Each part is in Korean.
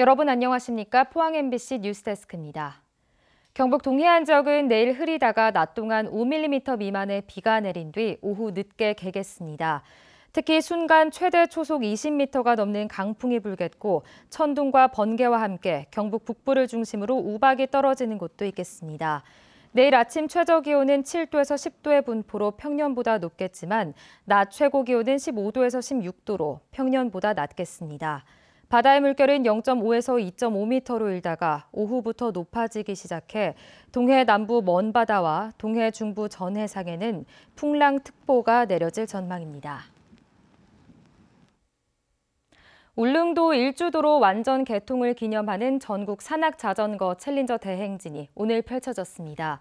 여러분 안녕하십니까? 포항 MBC 뉴스데스크입니다. 경북 동해안 지역은 내일 흐리다가 낮 동안 5mm 미만의 비가 내린 뒤 오후 늦게 개겠습니다. 특히 순간 최대 초속 20m가 넘는 강풍이 불겠고 천둥과 번개와 함께 경북 북부를 중심으로 우박이 떨어지는 곳도 있겠습니다. 내일 아침 최저 기온은 7도에서 10도의 분포로 평년보다 높겠지만 낮 최고 기온은 15도에서 16도로 평년보다 낮겠습니다. 바다의 물결은 0.5에서 2.5m로 일다가 오후부터 높아지기 시작해 동해 남부 먼 바다와 동해 중부 전 해상에는 풍랑특보가 내려질 전망입니다. 울릉도 일주도로 완전 개통을 기념하는 전국 산악자전거 챌린저 대행진이 오늘 펼쳐졌습니다.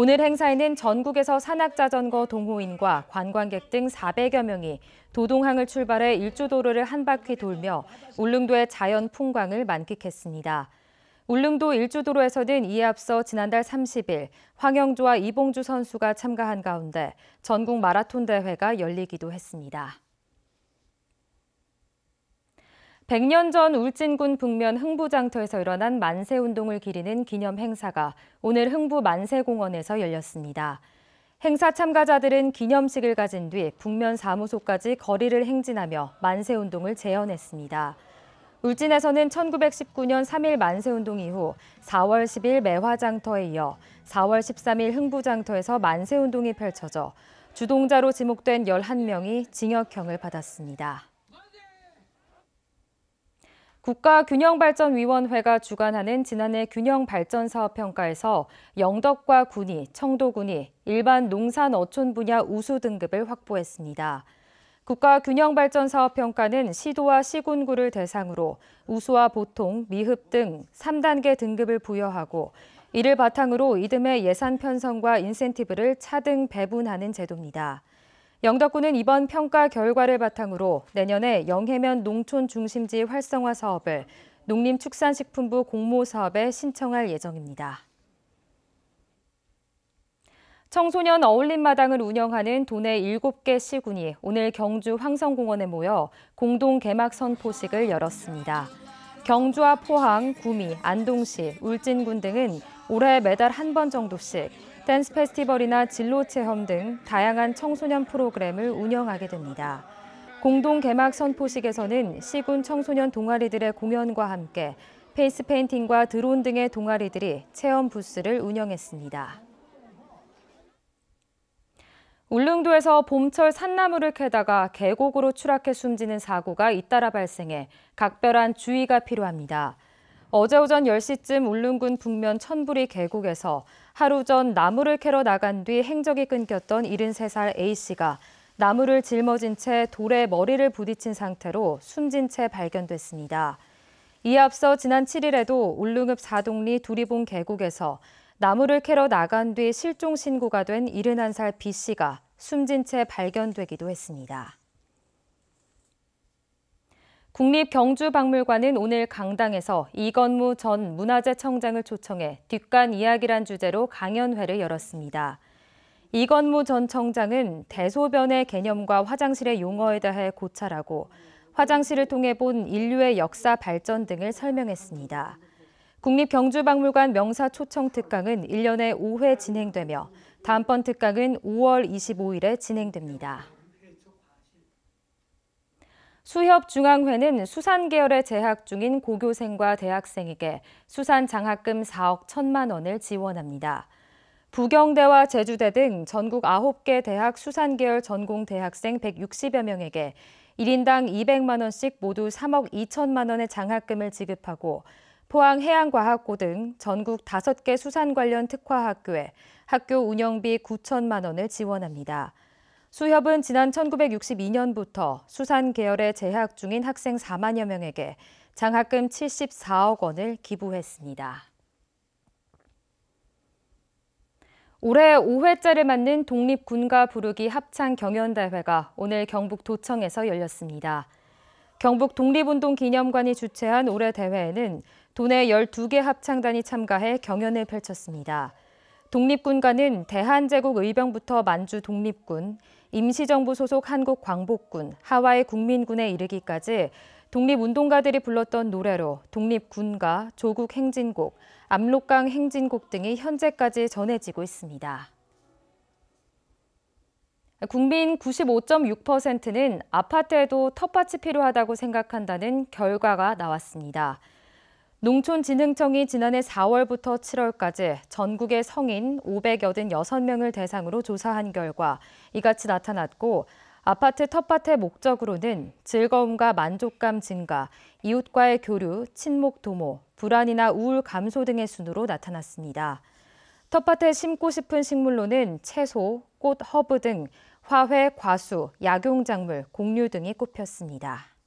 오늘 행사에는 전국에서 산악자전거 동호인과 관광객 등 400여 명이 도동항을 출발해 일주도로를 한 바퀴 돌며 울릉도의 자연 풍광을 만끽했습니다. 울릉도 일주도로에서는 이에 앞서 지난달 30일 황영조와 이봉주 선수가 참가한 가운데 전국 마라톤 대회가 열리기도 했습니다. 100년 전 울진군 북면 흥부장터에서 일어난 만세운동을 기리는 기념 행사가 오늘 흥부 만세공원에서 열렸습니다. 행사 참가자들은 기념식을 가진 뒤 북면 사무소까지 거리를 행진하며 만세운동을 재현했습니다. 울진에서는 1919년 3일 만세운동 이후 4월 10일 매화장터에 이어 4월 13일 흥부장터에서 만세운동이 펼쳐져 주동자로 지목된 11명이 징역형을 받았습니다. 국가균형발전위원회가 주관하는 지난해 균형발전사업 평가에서 영덕과 군이, 청도군이 일반 농산어촌 분야 우수 등급을 확보했습니다. 국가균형발전사업 평가는 시도와 시군구를 대상으로 우수와 보통, 미흡 등 3단계 등급을 부여하고 이를 바탕으로 이듬해 예산 편성과 인센티브를 차등 배분하는 제도입니다. 영덕군은 이번 평가 결과를 바탕으로 내년에 영해면 농촌 중심지 활성화 사업을 농림축산식품부 공모 사업에 신청할 예정입니다. 청소년 어울림마당을 운영하는 도내 7개 시군이 오늘 경주 황성공원에 모여 공동 개막 선포식을 열었습니다. 경주와 포항, 구미, 안동시, 울진군 등은 올해 매달 한 번 정도씩 댄스 페스티벌이나 진로 체험 등 다양한 청소년 프로그램을 운영하게 됩니다. 공동 개막 선포식에서는 시군 청소년 동아리들의 공연과 함께 페이스 페인팅과 드론 등의 동아리들이 체험 부스를 운영했습니다. 울릉도에서 봄철 산나물을 캐다가 계곡으로 추락해 숨지는 사고가 잇따라 발생해 각별한 주의가 필요합니다. 어제 오전 10시쯤 울릉군 북면 천부리 계곡에서 하루 전 나무를 캐러 나간 뒤 행적이 끊겼던 73살 A씨가 나무를 짊어진 채 돌에 머리를 부딪힌 상태로 숨진 채 발견됐습니다. 이에 앞서 지난 7일에도 울릉읍 사동리 두리봉 계곡에서 나무를 캐러 나간 뒤 실종 신고가 된 71살 B씨가 숨진 채 발견되기도 했습니다. 국립경주박물관은 오늘 강당에서 이건무 전 문화재청장을 초청해 뒷간 이야기란 주제로 강연회를 열었습니다. 이건무 전 청장은 대소변의 개념과 화장실의 용어에 대해 고찰하고 화장실을 통해 본 인류의 역사 발전 등을 설명했습니다. 국립경주박물관 명사 초청 특강은 1년에 5회 진행되며 다음번 특강은 5월 25일에 진행됩니다. 수협중앙회는 수산 계열에 재학 중인 고교생과 대학생에게 수산 장학금 4억 1천만 원을 지원합니다. 부경대와 제주대 등 전국 9개 대학 수산 계열 전공 대학생 160여 명에게 1인당 200만 원씩 모두 3억 2천만 원의 장학금을 지급하고 포항해양과학고 등 전국 5개 수산 관련 특화학교에 학교 운영비 9천만 원을 지원합니다. 수협은 지난 1962년부터 수산 계열에 재학 중인 학생 4만여 명에게 장학금 74억 원을 기부했습니다. 올해 5회째를 맞는 독립군가 부르기 합창 경연대회가 오늘 경북 도청에서 열렸습니다. 경북 독립운동 기념관이 주최한 올해 대회에는 도내 12개 합창단이 참가해 경연을 펼쳤습니다. 독립군가는 대한제국 의병부터 만주 독립군, 임시정부 소속 한국 광복군, 하와이 국민군에 이르기까지 독립운동가들이 불렀던 노래로 독립군가, 조국 행진곡, 압록강 행진곡 등이 현재까지 전해지고 있습니다. 국민 95.6%는 아파트에도 텃밭이 필요하다고 생각한다는 결과가 나왔습니다. 농촌진흥청이 지난해 4월부터 7월까지 전국의 성인 586명을 대상으로 조사한 결과 이같이 나타났고 아파트 텃밭의 목적으로는 즐거움과 만족감 증가, 이웃과의 교류, 친목 도모, 불안이나 우울 감소 등의 순으로 나타났습니다. 텃밭에 심고 싶은 식물로는 채소, 꽃, 허브 등 화훼, 과수, 약용작물, 곡류 등이 꼽혔습니다.